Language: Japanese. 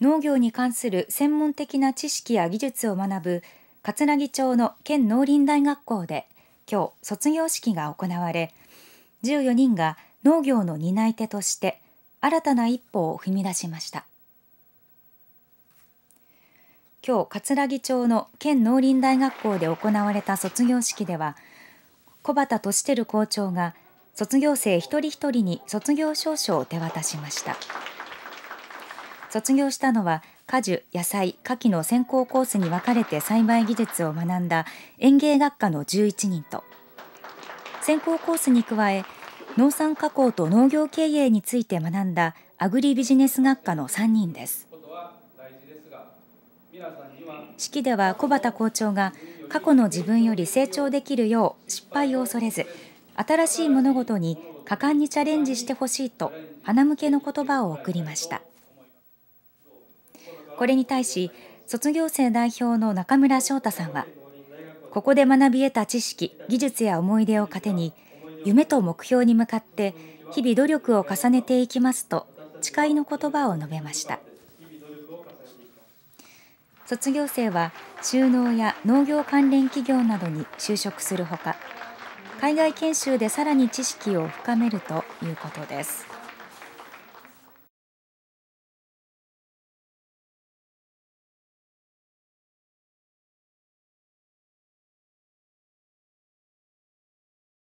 農業に関する専門的な知識や技術を学ぶ葛城町の県農林大学校で今日卒業式が行われ14人が農業の担い手として新たな一歩を踏み出しました今日葛城町の県農林大学校で行われた卒業式では小畑俊輝校長が卒業生一人一人に卒業証書を手渡しました。卒業したのは果樹、野菜、牡蠣の専攻コースに分かれて栽培技術を学んだ園芸学科の11人と専攻コースに加え農産加工と農業経営について学んだアグリビジネス学科の3人です。式では小畑校長が過去の自分より成長できるよう失敗を恐れず新しい物事に果敢にチャレンジしてほしいと花向けの言葉を送りました。これに対し卒業生代表の中村翔太さんはここで学び得た知識技術や思い出を糧に夢と目標に向かって日々努力を重ねていきますと誓いの言葉を述べました卒業生は収納や農業関連企業などに就職するほか海外研修でさらに知識を深めるということです。